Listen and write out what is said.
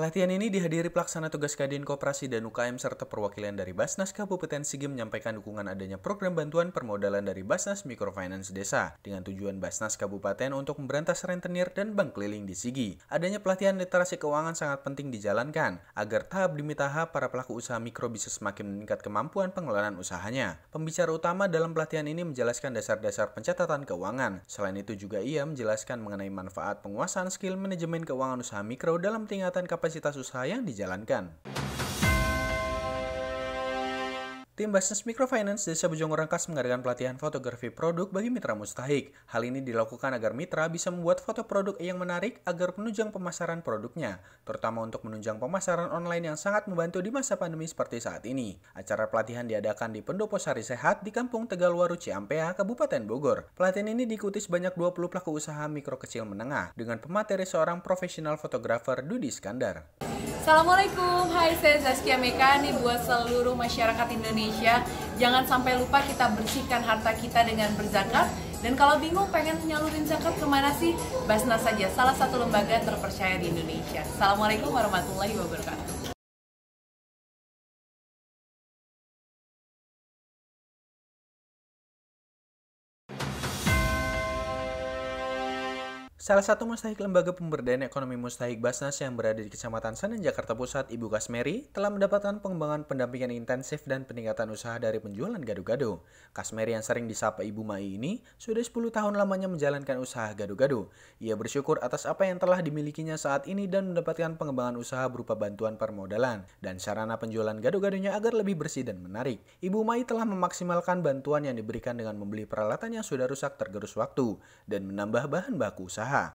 Pelatihan ini dihadiri pelaksana tugas Kadin Koperasi dan UKM serta perwakilan dari Basnas Kabupaten Sigi menyampaikan dukungan adanya program bantuan permodalan dari Basnas Microfinance Desa dengan tujuan Basnas Kabupaten untuk memberantas rentenir dan bank keliling di Sigi. Adanya pelatihan literasi keuangan sangat penting dijalankan agar tahap demi tahap para pelaku usaha mikro bisa semakin meningkat kemampuan pengelolaan usahanya. Pembicara utama dalam pelatihan ini menjelaskan dasar-dasar pencatatan keuangan. Selain itu juga ia menjelaskan mengenai manfaat penguasaan skill manajemen keuangan usaha mikro dalam tingkatan kapasitas cita-cita susah yang dijalankan. Tim Business Microfinance Desa Bojong Rangkas mengadakan pelatihan fotografi produk bagi mitra mustahik. Hal ini dilakukan agar mitra bisa membuat foto produk yang menarik agar menunjang pemasaran produknya, terutama untuk menunjang pemasaran online yang sangat membantu di masa pandemi seperti saat ini. Acara pelatihan diadakan di Pendopo Sari Sehat di Kampung Tegalwaru Ciampea, Kabupaten Bogor. Pelatihan ini diikuti sebanyak 20 pelaku usaha mikro kecil menengah dengan pemateri seorang profesional fotografer Dudi Skandar. Assalamualaikum, hai saya Zaskia Meka nih buat seluruh masyarakat Indonesia Jangan sampai lupa kita bersihkan harta kita dengan berzakat Dan kalau bingung pengen nyalurin zakat kemana sih? Basnas saja, salah satu lembaga terpercaya di Indonesia Assalamualaikum warahmatullahi wabarakatuh Salah satu mustahik lembaga pemberdayaan ekonomi Mustahik Basnas yang berada di Kecamatan Senen, Jakarta Pusat, Ibu Kasmeri, telah mendapatkan pengembangan pendampingan intensif dan peningkatan usaha dari penjualan gado-gado. Kasmeri yang sering disapa Ibu Mai ini, sudah 10 tahun lamanya menjalankan usaha gado-gado. Ia bersyukur atas apa yang telah dimilikinya saat ini dan mendapatkan pengembangan usaha berupa bantuan permodalan dan sarana penjualan gado-gadonya agar lebih bersih dan menarik. Ibu Mai telah memaksimalkan bantuan yang diberikan dengan membeli peralatan yang sudah rusak tergerus waktu dan menambah bahan baku usaha.